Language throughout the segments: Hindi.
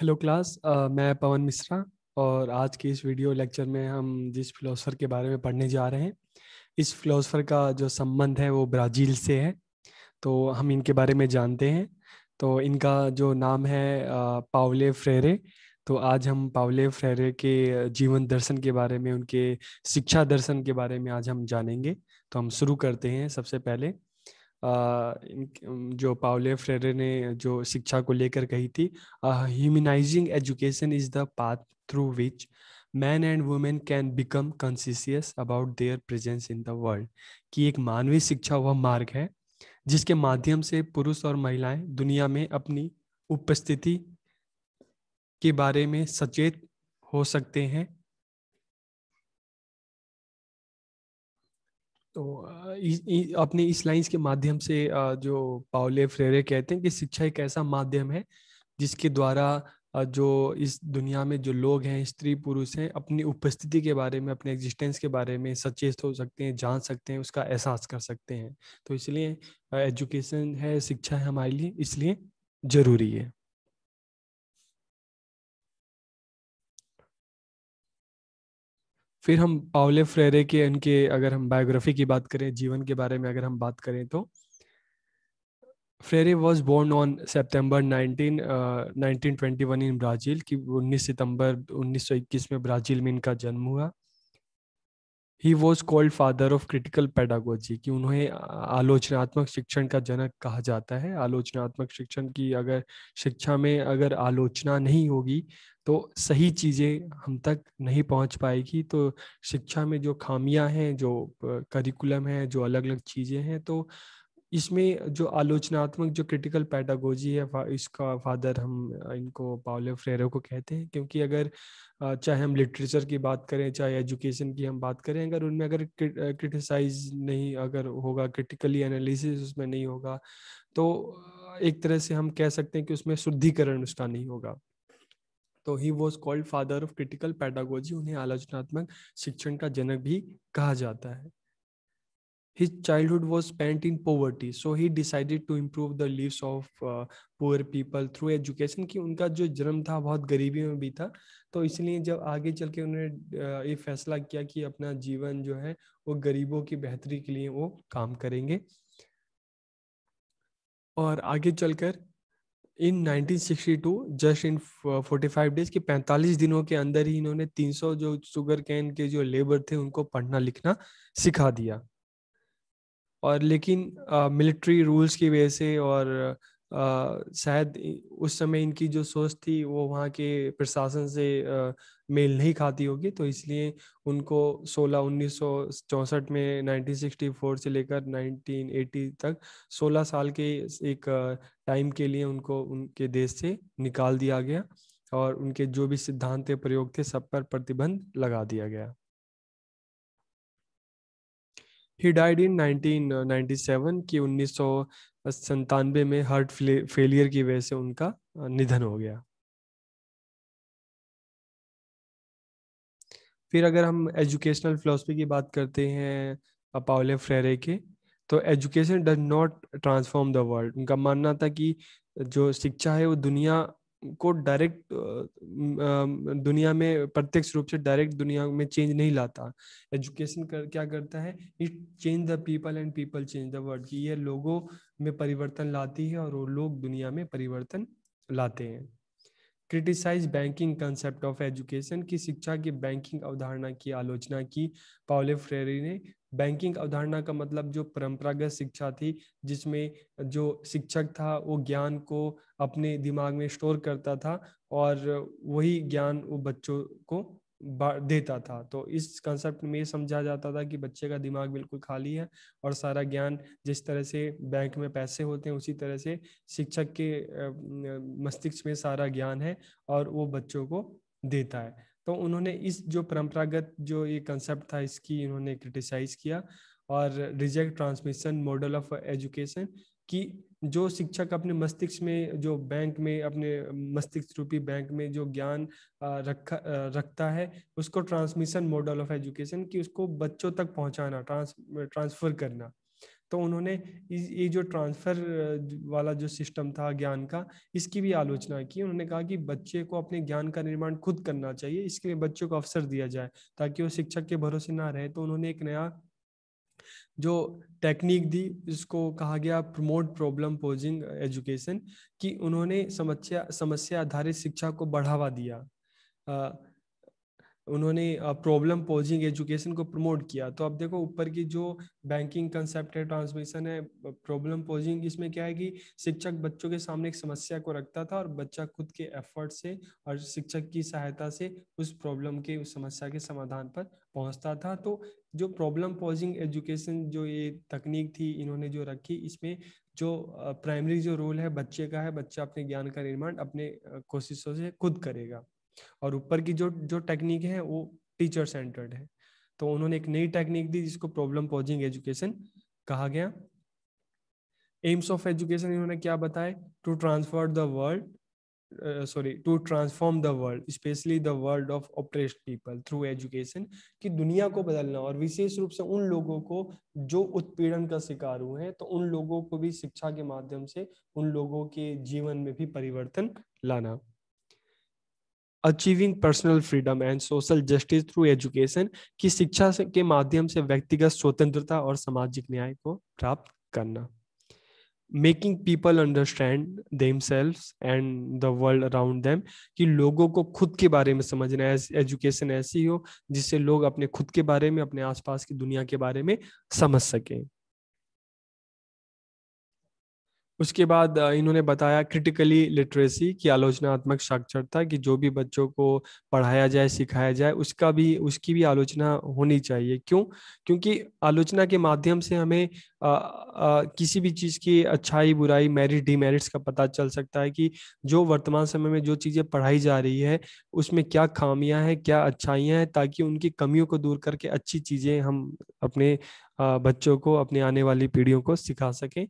हेलो क्लास uh, मैं पवन मिश्रा और आज के इस वीडियो लेक्चर में हम जिस फिलोसफर के बारे में पढ़ने जा रहे हैं इस फिलोसफर का जो संबंध है वो ब्राज़ील से है तो हम इनके बारे में जानते हैं तो इनका जो नाम है uh, पावले फ्रेरे तो आज हम पावले फ्रेरे के जीवन दर्शन के बारे में उनके शिक्षा दर्शन के बारे में आज हम जानेंगे तो हम शुरू करते हैं सबसे पहले जो पावले फ्रेरे ने जो शिक्षा को लेकर कही थी humanising education is the path through which man and women can become conscious about their presence in the world कि एक मानवीय शिक्षा वह मार्ग है जिसके माध्यम से पुरुष और महिलाएं दुनिया में अपनी उपस्थिति के बारे में सचेत हो सकते हैं तो अपने इस लाइन्स के माध्यम से जो पावले फ्रेरे कहते हैं कि शिक्षा एक ऐसा माध्यम है जिसके द्वारा जो इस दुनिया में जो लोग हैं स्त्री पुरुष हैं अपनी उपस्थिति के बारे में अपने एग्जिस्टेंस के बारे में सचेत हो सकते हैं जान सकते हैं उसका एहसास कर सकते हैं तो इसलिए एजुकेशन है शिक्षा है हमारे लिए इसलिए जरूरी है फिर हम पावले फ्रेरे के इनके अगर हम बायोग्राफी की बात करें जीवन के बारे में अगर हम बात करें तो Freire was born on September nineteen twenty one in Brazil की उन्नीस सितंबर 1921 में ब्राज़ील में इनका जन्म हुआ he was called father of critical pedagogy कि उन्हें आलोचनात्मक शिक्षण का जनक कहा जाता है आलोचनात्मक शिक्षण की अगर शिक्षा में अगर आलोचना नहीं होगी तो सही चीज़ें हम तक नहीं पहुंच पाएगी तो शिक्षा में जो खामियां हैं जो करिकुलम है जो अलग अलग चीज़ें हैं तो इसमें जो आलोचनात्मक जो क्रिटिकल पैटागोजी है इसका फादर हम इनको पावले फ्रेरो को कहते हैं क्योंकि अगर चाहे हम लिटरेचर की बात करें चाहे एजुकेशन की हम बात करें अगर उनमें अगर क्रिटिसाइज नहीं अगर होगा क्रिटिकली एनालिसिस उसमें नहीं होगा तो एक तरह से हम कह सकते हैं कि उसमें शुद्धिकरण उसका नहीं होगा तो he was called father of critical pedagogy उन्हें आलोचनात्मक शिक्षण का जनक भी कहा जाता है his childhood was spent in poverty so he decided to improve the lives of uh, poor people through education कि उनका जो जन्म था बहुत गरीबी में भी था तो इसलिए जब आगे चल के उन्होंने ये फैसला किया कि अपना जीवन जो है वो गरीबों की बेहतरी के लिए वो काम करेंगे और आगे चलकर इन 1962 जस्ट इन 45 डेज के 45 दिनों के अंदर ही इन्होंने 300 जो शुगर कैन के जो लेबर थे उनको पढ़ना लिखना सिखा दिया और लेकिन मिलिट्री रूल्स की वजह से और uh, शायद उस समय इनकी जो सोच थी वो वहाँ के प्रशासन से आ, मेल नहीं खाती होगी तो इसलिए उनको 16 1964 में 1964 से लेकर 1980 तक 16 साल के एक टाइम के लिए उनको उनके देश से निकाल दिया गया और उनके जो भी सिद्धांत प्रयोग थे सब पर प्रतिबंध लगा दिया गया ही डाइड इन 1997 सौ बस संतानवे में हार्ट फेलियर की वजह से उनका निधन हो गया फिर अगर हम एजुकेशनल फिलोसफी की बात करते हैं पावले फ्रेरे के तो education does not transform the world उनका मानना था कि जो शिक्षा है वो दुनिया को डायरेक्ट दुनिया में प्रत्यक्ष रूप से डायरेक्ट दुनिया में चेंज नहीं लाता एजुकेशन कर क्या करता है it change the people and people change the world कि ये लोगों में परिवर्तन लाती है और वो लोग दुनिया में परिवर्तन लाते हैं criticise banking concept of education की शिक्षा की बैंकिंग अवधारणा की आलोचना की पाउले फ्रेरी ने बैंकिंग अवधारणा का मतलब जो परंपरागत शिक्षा थी जिसमें जो शिक्षक था वो ज्ञान को अपने दिमाग में स्टोर करता था और वही ज्ञान वो बच्चों को देता था तो इस कंसेप्ट में ये समझा जाता था कि बच्चे का दिमाग बिल्कुल खाली है और सारा ज्ञान जिस तरह से बैंक में पैसे होते हैं उसी तरह से शिक्षक के मस्तिष्क में सारा ज्ञान है और वो बच्चों को देता है तो उन्होंने इस जो परंपरागत जो ये कंसेप्ट था इसकी इन्होंने क्रिटिसाइज किया और reject transmission model of education कि जो शिक्षक अपने मस्तिष्क में जो बैंक में अपने मस्तिष्क रूपी बैंक में जो ज्ञान रखा रखता है उसको ट्रांसमिशन मॉडल ऑफ एजुकेशन कि उसको बच्चों तक पहुंचाना ट्रांस ट्रांसफर करना तो उन्होंने ये जो ट्रांसफर वाला जो सिस्टम था ज्ञान का इसकी भी आलोचना की उन्होंने कहा कि बच्चे को अपने ज्ञान का निर्माण खुद करना चाहिए इसके लिए बच्चों को अवसर दिया जाए ताकि वो शिक्षक के भरोसे ना रहे तो उन्होंने एक नया जो टेक्निक दी इसको कहा गया प्रमोट प्रॉब्लम पोजिंग एजुकेशन कि उन्होंने समस्या समस्या आधारित शिक्षा को बढ़ावा दिया उन्होंने प्रॉब्लम पोजिंग एजुकेशन को प्रमोट किया तो अब देखो ऊपर की जो बैंकिंग कंसेप्ट है ट्रांसमिशन है प्रॉब्लम पोजिंग इसमें क्या है कि शिक्षक बच्चों के सामने एक समस्या को रखता था और बच्चा खुद के एफर्ट से और शिक्षक की सहायता से उस प्रॉब्लम के उस समस्या के समाधान पर पहुंचता था तो जो प्रॉब्लम पोजिंग एजुकेशन जो ये तकनीक थी इन्होंने जो रखी इसमें जो प्राइमरी जो रोल है बच्चे का है बच्चा अपने ज्ञान का निर्माण अपने कोशिशों से खुद करेगा और ऊपर की जो जो टेक्निक है वो टीचर सेंटर्ड है तो उन्होंने एक नई टेक्निक दी जिसको प्रॉब्लम पॉजिंग एजुकेशन कहा गया एम्स ऑफ एजुकेशन इन्होंने क्या बताया to transfer the world sorry to transform the world specially the world of oppressed people through education कि दुनिया को बदलना और विशेष रूप से उन लोगों को जो उत्पीड़न का शिकार हुए हैं तो उन लोगों को भी शिक्षा के माध्यम से उन लोगों के जीवन में भी परिवर्तन लाना achieving personal freedom and social justice through education की शिक्षा के माध्यम से व्यक्तिगत स्वतंत्रता और सामाजिक न्याय को प्राप्त करना making people understand them and the world around them कि लोगों को खुद के बारे में समझना है एजुकेशन ऐसी हो जिससे लोग अपने खुद के बारे में अपने आसपास की दुनिया के बारे में समझ सकें उसके बाद इन्होंने बताया क्रिटिकली लिटरेसी की आलोचनात्मक साक्षरता कि जो भी बच्चों को पढ़ाया जाए सिखाया जाए उसका भी उसकी भी आलोचना होनी चाहिए क्यों क्योंकि आलोचना के माध्यम से हमें आ, आ, किसी भी चीज़ की अच्छाई बुराई मेरिट डीमेरिट्स का पता चल सकता है कि जो वर्तमान समय में जो चीज़ें पढ़ाई जा रही है उसमें क्या खामियां हैं क्या अच्छाइयाँ हैं ताकि उनकी कमियों को दूर करके अच्छी चीज़ें हम अपने बच्चों को अपने आने वाली पीढ़ियों को सिखा सकें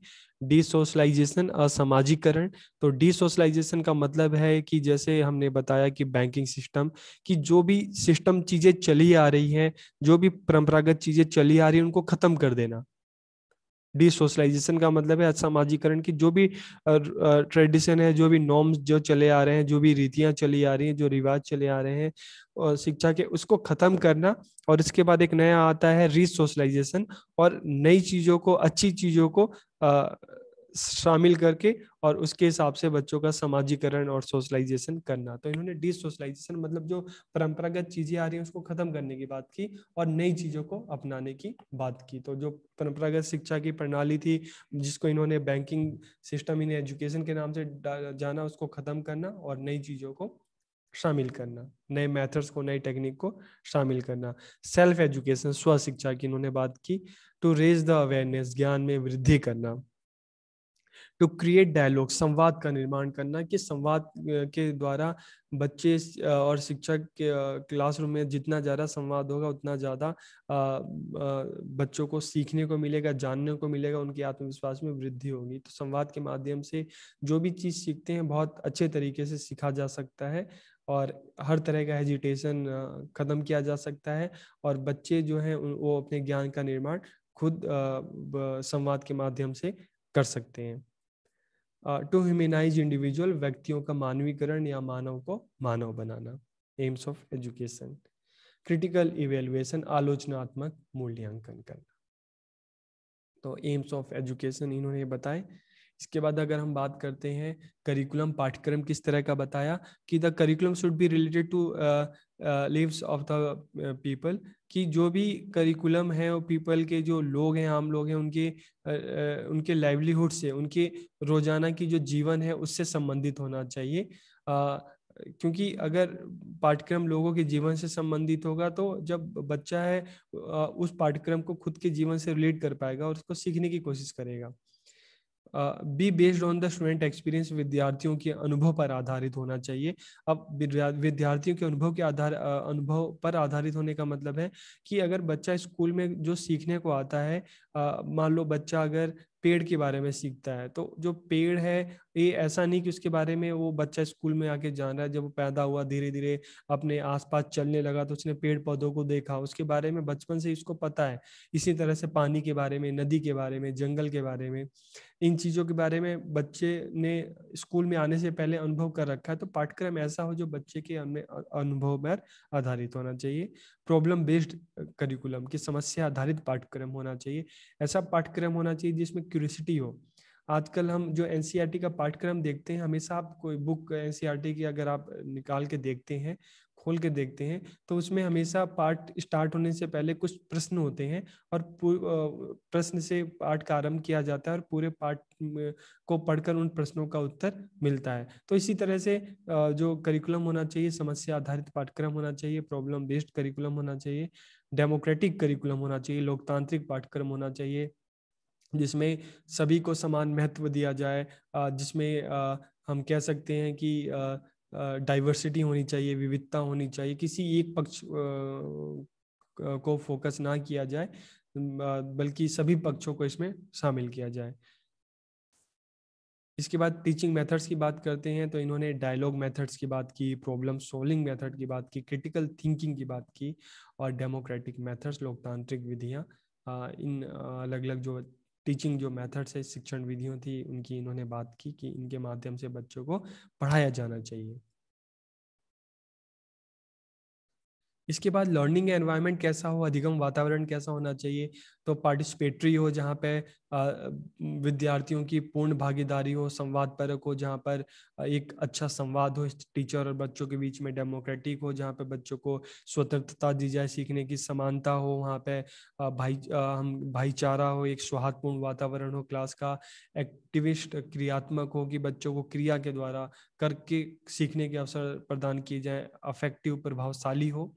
डिसोशलाइजेशन असामाजिकरण तो डिसोशलाइजेशन का मतलब है कि जैसे हमने बताया कि बैंकिंग सिस्टम कि जो भी सिस्टम चीज़ें चली आ रही हैं जो भी परंपरागत चीज़ें चली आ रही हैं उनको ख़त्म कर देना डिसोशलाइजेशन का मतलब है सामाजिकरण की जो भी ट्रेडिशन है जो भी नॉर्म्स जो चले आ रहे हैं जो भी रीतियां चली आ रही हैं जो रिवाज चले आ रहे हैं और शिक्षा के उसको खत्म करना और इसके बाद एक नया आता है रिसोशलाइजेशन और नई चीज़ों को अच्छी चीज़ों को शामिल करके और उसके हिसाब से बच्चों का समाजीकरण और सोशलाइजेशन करना तो इन्होंने डी सोशलाइजेशन मतलब जो परंपरागत चीजें आ रही हैं उसको खत्म करने की बात की और नई चीजों को अपनाने की बात की तो जो परंपरागत शिक्षा की प्रणाली थी जिसको इन्होंने बैंकिंग सिस्टम इन्हें एजुकेशन के नाम से जाना उसको खत्म करना और नई चीजों को शामिल करना नए मेथड्स को नई टेक्निक को शामिल करना सेल्फ एजुकेशन स्व शिक्षा की इन्होंने बात की टू रेज द अवेयरनेस ज्ञान में वृद्धि करना टू क्रिएट डायलॉग संवाद का निर्माण करना कि संवाद के द्वारा बच्चे और शिक्षक के क्लासरूम में जितना ज़्यादा संवाद होगा उतना ज़्यादा बच्चों को सीखने को मिलेगा जानने को मिलेगा उनके आत्मविश्वास में वृद्धि होगी तो संवाद के माध्यम से जो भी चीज़ सीखते हैं बहुत अच्छे तरीके से सीखा जा सकता है और हर तरह का हेजिटेशन ख़त्म किया जा सकता है और बच्चे जो हैं वो अपने ज्ञान का निर्माण खुद संवाद के माध्यम से कर सकते हैं टू ह्यूमेनाइज इंडिविजुअल व्यक्तियों का मानवीकरण या मानव को मानव बनाना aims of education critical evaluation आलोचनात्मक मूल्यांकन करना तो एम्स ऑफ एजुकेशन इन्होंने बताए इसके बाद अगर हम बात करते हैं करिकुलम पाठ्यक्रम किस तरह का बताया कि the curriculum should be related to lives of the people कि जो भी करिकुलम है वो पीपल के जो लोग हैं आम लोग हैं उनके uh, uh उनके लाइवलीहुड से उनके रोजाना की जो जीवन है उससे संबंधित होना चाहिए uh, क्योंकि अगर पाठ्यक्रम लोगों के जीवन से संबंधित होगा तो जब बच्चा है uh, उस पाठ्यक्रम को खुद के जीवन से रिलेट कर पाएगा और उसको सीखने की कोशिश करेगा be based on the student experience विद्यार्थियों के अनुभव पर आधारित होना चाहिए अब विद्यार्थियों के अनुभव के आधार अनुभव पर आधारित होने का मतलब है कि अगर बच्चा स्कूल में जो सीखने को आता है मान लो बच्चा अगर पेड़ के बारे में सीखता है तो जो पेड़ है ये ऐसा नहीं कि उसके बारे में वो बच्चा स्कूल में आके जान रहा है जब वो पैदा हुआ धीरे धीरे अपने आसपास चलने लगा तो उसने पेड़ पौधों को देखा उसके बारे में बचपन से इसको पता है इसी तरह से पानी के बारे में नदी के बारे में जंगल के बारे में इन चीज़ों के बारे में बच्चे ने स्कूल में आने से पहले अनुभव कर रखा है तो पाठ्यक्रम ऐसा हो जो बच्चे के अनुभव पर आधारित होना चाहिए प्रॉब्लम बेस्ड करिकुलम कि समस्या आधारित पाठ्यक्रम होना चाहिए ऐसा पाठ्यक्रम होना चाहिए जिसमें क्यूरिसिटी हो आजकल हम जो एन e का पाठ्यक्रम देखते हैं हमेशा आप कोई बुक एन e की अगर आप निकाल के देखते हैं खोल के देखते हैं तो उसमें हमेशा पाठ स्टार्ट होने से पहले कुछ प्रश्न होते हैं और प्रश्न से पाठ का आरंभ किया जाता है और पूरे पाठ को पढ़कर उन प्रश्नों का उत्तर मिलता है तो इसी तरह से जो करिकुलम होना चाहिए समस्या आधारित पाठ्यक्रम होना चाहिए प्रॉब्लम बेस्ड करिकुलम होना चाहिए डेमोक्रेटिक करिकुलम होना चाहिए लोकतांत्रिक पाठ्यक्रम होना चाहिए जिसमें सभी को समान महत्व दिया जाए जिसमें हम कह सकते हैं कि डाइवर्सिटी होनी चाहिए विविधता होनी चाहिए किसी एक पक्ष को फोकस ना किया जाए बल्कि सभी पक्षों को इसमें शामिल किया जाए इसके बाद टीचिंग मेथड्स की बात करते हैं तो इन्होंने डायलॉग मेथड्स की बात की प्रॉब्लम सॉल्विंग मेथड की बात की क्रिटिकल थिंकिंग की बात की और डेमोक्रेटिक मेथड्स लोकतांत्रिक विधियाँ इन अलग अलग जो टीचिंग जो मेथड्स है शिक्षण विधियों थी उनकी इन्होंने बात की कि इनके माध्यम से बच्चों को पढ़ाया जाना चाहिए इसके बाद लर्निंग एनवायरनमेंट कैसा हो अधिगम वातावरण कैसा होना चाहिए तो पार्टिसिपेटरी हो जहाँ पे विद्यार्थियों की पूर्ण भागीदारी हो संवाद परक हो जहाँ पर एक अच्छा संवाद हो टीचर और बच्चों के बीच में डेमोक्रेटिक हो जहाँ पे बच्चों को स्वतंत्रता दी जाए सीखने की समानता हो वहाँ पे भाई हम भाईचारा हो एक सौहार्दपूर्ण वातावरण हो क्लास का एक्टिविस्ट क्रियात्मक हो कि बच्चों को क्रिया के द्वारा करके सीखने के अवसर प्रदान किए जाए अफेक्टिव प्रभावशाली हो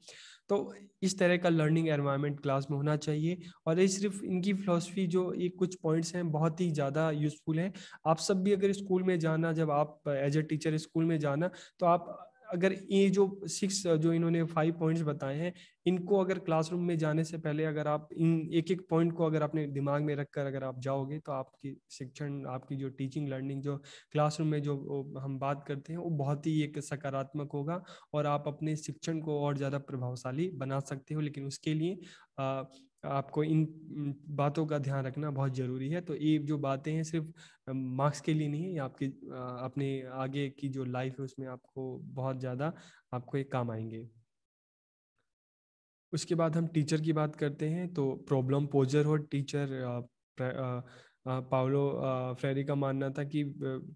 तो इस तरह का लर्निंग एनवायरनमेंट क्लास में होना चाहिए और ये सिर्फ इनकी फिलोसफी जो ये कुछ पॉइंट्स हैं बहुत ही ज़्यादा यूजफुल हैं आप सब भी अगर स्कूल में जाना जब आप एज ए टीचर स्कूल में जाना तो आप अगर ये जो सिक्स जो इन्होंने फाइव पॉइंट्स बताए हैं इनको अगर क्लासरूम में जाने से पहले अगर आप इन एक एक पॉइंट को अगर अपने दिमाग में रखकर अगर आप जाओगे तो आपकी शिक्षण आपकी जो टीचिंग लर्निंग जो क्लासरूम में जो हम बात करते हैं वो बहुत ही एक सकारात्मक होगा और आप अपने शिक्षण को और ज़्यादा प्रभावशाली बना सकते हो लेकिन उसके लिए आपको इन बातों का ध्यान रखना बहुत ज़रूरी है तो ये जो बातें हैं सिर्फ मार्क्स के लिए नहीं है ये आपके अपने आगे की जो लाइफ है उसमें आपको बहुत ज़्यादा आपको एक काम आएंगे उसके बाद हम टीचर की बात करते हैं तो प्रॉब्लम पोजर और टीचर पावलो फ्रेरी का मानना था कि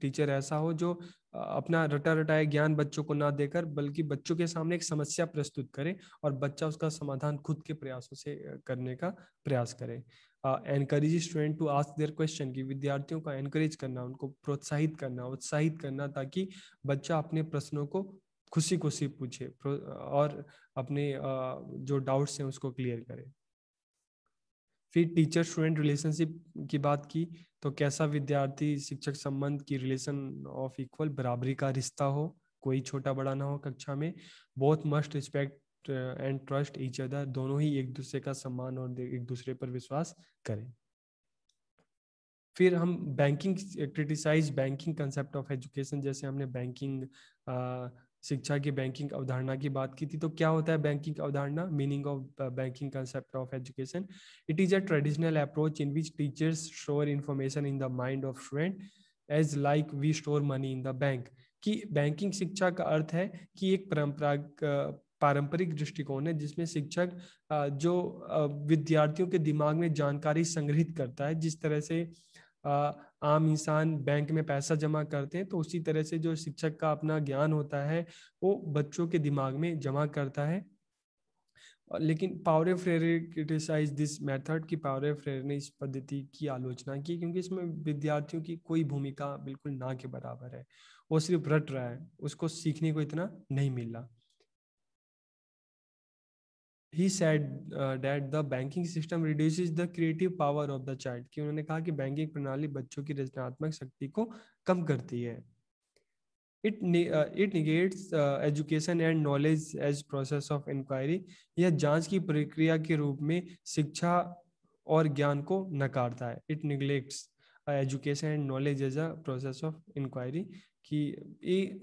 टीचर ऐसा हो जो अपना रटा रटाए ज्ञान बच्चों को ना देकर बल्कि बच्चों के सामने एक समस्या प्रस्तुत करें और बच्चा उसका समाधान खुद के प्रयासों से करने का प्रयास करे encourage student to ask their question की विद्यार्थियों का एनकरेज करना उनको प्रोत्साहित करना उत्साहित करना ताकि बच्चा अपने प्रश्नों को खुशी खुशी पूछे और अपने जो डाउट्स हैं उसको क्लियर करे फिर टीचर स्टूडेंट रिलेशनशिप की बात की तो कैसा विद्यार्थी शिक्षक संबंध की रिलेशन ऑफ इक्वल बराबरी का रिश्ता हो कोई छोटा बड़ा ना हो कक्षा में बहुत must respect and trust each other दोनों ही एक दूसरे का सम्मान और एक दूसरे पर विश्वास करें फिर हम banking criticise banking concept of education जैसे हमने बैंकिंग शिक्षा की बैंकिंग अवधारणा की बात की थी तो क्या होता है बैंकिंग अवधारणा meaning of banking concept of education it is a traditional approach in which teachers store information in the mind of student as like we store money in the bank कि बैंकिंग शिक्षा का अर्थ है कि एक परंपरा uh, पारंपरिक दृष्टिकोण है जिसमें शिक्षक uh, जो uh, विद्यार्थियों के दिमाग में जानकारी संग्रहित करता है जिस तरह से आम इंसान बैंक में पैसा जमा करते हैं तो उसी तरह से जो शिक्षक का अपना ज्ञान होता है वो बच्चों के दिमाग में जमा करता है लेकिन Paulo Freire criticise this method power Paulo Freire ने इस पद्धति की आलोचना की क्योंकि इसमें विद्यार्थियों की कोई भूमिका बिल्कुल ना के बराबर है वो सिर्फ रट रहा है उसको सीखने को इतना नहीं मिल रहा he said that the banking system reduces the creative power of the child कि उन्होंने कहा कि बैंकिंग प्रणाली बच्चों की रचनात्मक शक्ति को कम करती है it it negates education and knowledge as process of inquiry यह जांच की प्रक्रिया के रूप में शिक्षा और ज्ञान को नकारता है it neglects education and knowledge as a process of inquiry कि ये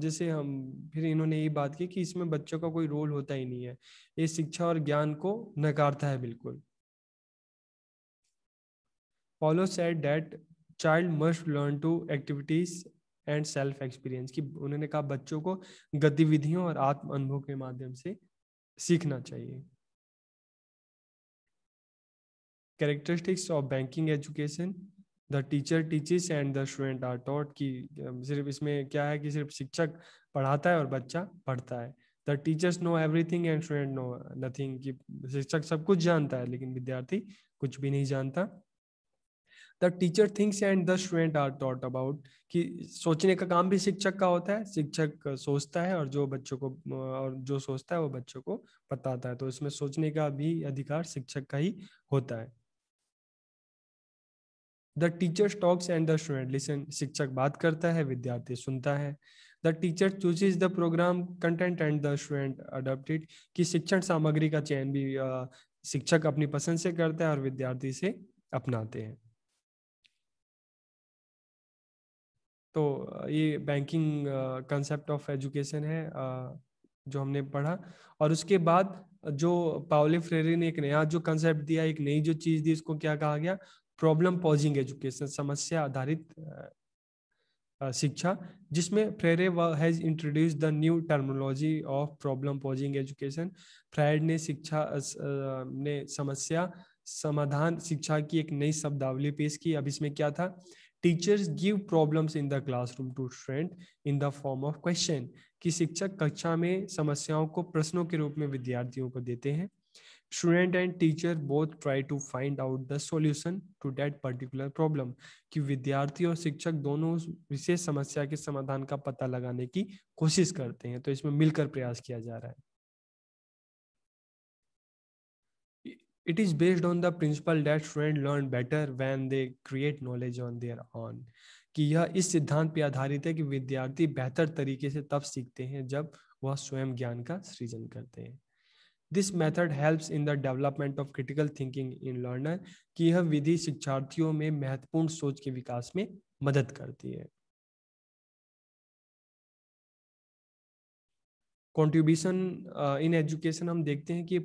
जैसे हम फिर इन्होंने ये बात की कि इसमें बच्चों का कोई रोल होता ही नहीं है ये शिक्षा और ज्ञान को नकारता है बिल्कुल Paulo said that child must learn to activities and self experience कि उन्होंने कहा बच्चों को गतिविधियों और आत्म अनुभव के माध्यम से सीखना चाहिए characteristics of banking education the teacher teaches and the student are taught कि सिर्फ इसमें क्या है कि सिर्फ शिक्षक पढ़ाता है और बच्चा पढ़ता है the teachers know everything and student know nothing कि शिक्षक सब कुछ जानता है लेकिन विद्यार्थी कुछ भी नहीं जानता the teacher thinks and the student are taught about कि सोचने का काम भी शिक्षक का होता है शिक्षक सोचता है और जो बच्चों को और जो सोचता है वो बच्चों को बताता है तो इसमें सोचने का भी अधिकार शिक्षक का ही होता है the teacher talks and the student listen शिक्षक बात करता है विद्यार्थी सुनता है the teacher chooses the programme content and the student adopted कि शिक्षण सामग्री का चयन भी शिक्षक अपनी पसंद से करता है और विद्यार्थी से अपनाते हैं तो ये बैंकिंग कंसेप्ट ऑफ एजुकेशन है जो हमने पढ़ा और उसके बाद जो पावली फ्रेरी ने एक नया जो कंसेप्ट दिया एक नई जो चीज दी उसको क्या कहा गया प्रॉब्लम पॉजिंग एजुकेशन समस्या आधारित शिक्षा जिसमें Freire has introduce the new terminology of problem posing education फ्रायड ने शिक्षा ने समस्या समाधान शिक्षा की एक नई शब्दावली पेश की अब इसमें क्या था teachers give problems in the classroom to student in the form of question कि शिक्षक कक्षा में समस्याओं को प्रश्नों के रूप में विद्यार्थियों को देते हैं student and teacher both try to find out the solution to that particular problem कि विद्यार्थी और शिक्षक दोनों उस विशेष समस्या के समाधान का पता लगाने की कोशिश करते हैं तो इसमें मिलकर प्रयास किया जा रहा है it is based on the principle that student learn better when they create knowledge on their on कि यह इस सिद्धांत पर आधारित है कि विद्यार्थी बेहतर तरीके से तब सीखते हैं जब वह स्वयं ज्ञान का सृजन करते हैं this method helps in the development of critical thinking in learner कि यह विधि शिक्षार्थियों में महत्वपूर्ण सोच के विकास में मदद करती है कॉन्ट्रीब्यूशन इन एजुकेशन हम देखते हैं कि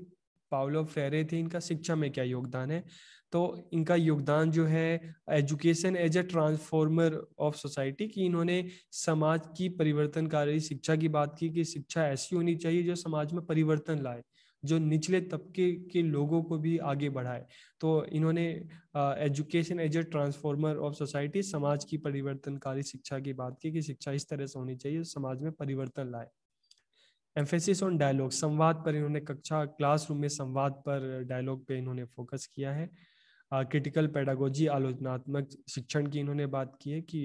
पावलो फेरे थे इनका शिक्षा में क्या योगदान है तो इनका योगदान जो है education as a transformer of society कि इन्होंने समाज की परिवर्तनकारी शिक्षा की बात की कि शिक्षा ऐसी होनी चाहिए जो समाज में परिवर्तन लाए जो निचले तबके के लोगों को भी आगे बढ़ाए तो इन्होंने education as a transformer of society समाज की परिवर्तनकारी शिक्षा की बात की कि शिक्षा इस तरह से होनी चाहिए समाज में परिवर्तन लाए एम्फेसिस ऑन डायलॉग संवाद पर इन्होंने कक्षा क्लासरूम में संवाद पर डायलॉग पे इन्होंने फोकस किया है क्रिटिकल पैडागोजी पेडागोजी आलोचनात्मक शिक्षण की इन्होंने बात की है कि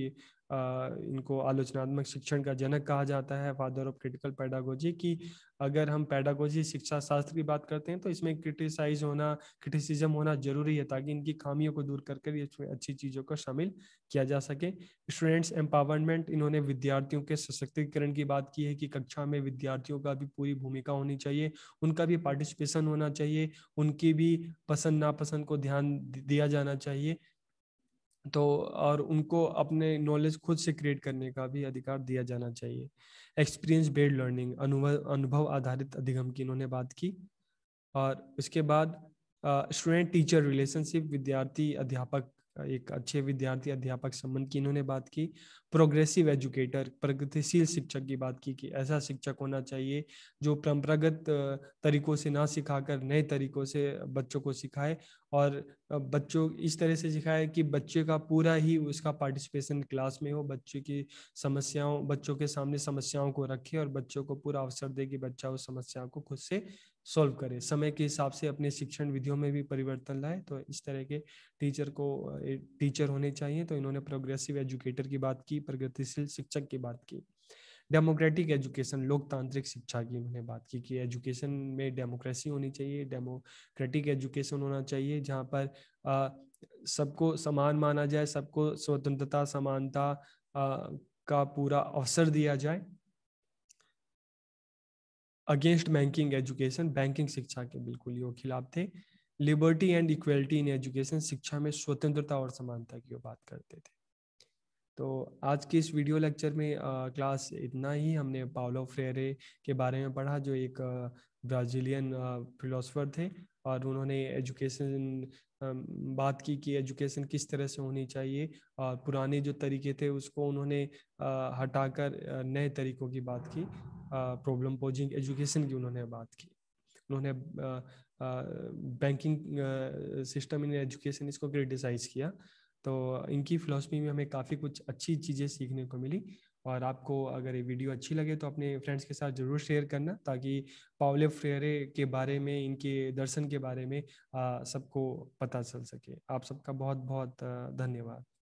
इनको आलोचनात्मक शिक्षण का जनक कहा जाता है फादर ऑफ क्रिटिकल पैडागोजी की अगर हम पैडागोजी शिक्षा शास्त्र की बात करते हैं तो इसमें क्रिटिसाइज होना क्रिटिसिज्म होना जरूरी है ताकि इनकी खामियों को दूर करके इसमें अच्छी चीज़ों को शामिल किया जा सके स्टूडेंट्स एम्पावरमेंट इन्होंने विद्यार्थियों के सशक्तिकरण की बात की है कि कक्षा में विद्यार्थियों का भी पूरी भूमिका होनी चाहिए उनका भी पार्टिसिपेशन होना चाहिए उनकी भी पसंद नापसंद को ध्यान दिया जाना चाहिए तो और उनको अपने नॉलेज खुद से क्रिएट करने का भी अधिकार दिया जाना चाहिए एक्सपीरियंस बेड लर्निंग अनुभव अनुभव आधारित अधिगम की इन्होंने बात की और उसके बाद स्टूडेंट टीचर रिलेशनशिप विद्यार्थी अध्यापक एक अच्छे विद्यार्थी अध्यापक संबंध की इन्होंने बात की प्रोग्रेसिव एजुकेटर प्रगतिशील शिक्षक की बात की कि ऐसा शिक्षक होना चाहिए जो परंपरागत तरीकों से ना सिखाकर नए तरीकों से बच्चों को सिखाए और बच्चों इस तरह से सिखाए कि बच्चे का पूरा ही उसका पार्टिसिपेशन क्लास में हो बच्चे की समस्याओं बच्चों के सामने समस्याओं को रखे और बच्चों को पूरा अवसर दे कि बच्चा उस समस्या को खुद से सॉल्व करें समय के हिसाब से अपने शिक्षण विधियों में भी परिवर्तन लाए तो इस तरह के टीचर को टीचर होने चाहिए तो इन्होंने प्रोग्रेसिव एजुकेटर की बात की प्रगतिशील शिक्षक की बात की डेमोक्रेटिक एजुकेशन लोकतांत्रिक शिक्षा की उन्होंने बात की कि एजुकेशन में डेमोक्रेसी होनी चाहिए डेमोक्रेटिक एजुकेशन होना चाहिए जहाँ पर सबको समान माना जाए सबको स्वतंत्रता समानता का पूरा अवसर दिया जाए अगेंस्ट बैंकिंग एजुकेशन बैंकिंग शिक्षा के बिल्कुल ही वो खिलाफ थे liberty and equality in education शिक्षा में स्वतंत्रता और समानता की वो बात करते थे तो आज के इस वीडियो लेक्चर में आ, क्लास इतना ही हमने पावलो फ्रेरे के बारे में पढ़ा जो एक ब्राज़ीलियन फिलोसफर थे और उन्होंने एजुकेशन बात की कि एजुकेशन किस तरह से होनी चाहिए और पुराने जो तरीके थे उसको उन्होंने हटाकर नए तरीकों की बात की प्रॉब्लम पोजिंग एजुकेशन की उन्होंने बात की उन्होंने बैंकिंग सिस्टम इन एजुकेशन इसको क्रिटिसाइज़ किया तो इनकी फ़िलासफ़ी में हमें काफ़ी कुछ अच्छी चीज़ें सीखने को मिली और आपको अगर ये वीडियो अच्छी लगे तो अपने फ्रेंड्स के साथ ज़रूर शेयर करना ताकि पावले फ्रेरे के बारे में इनके दर्शन के बारे में सबको पता चल सके आप सबका बहुत बहुत धन्यवाद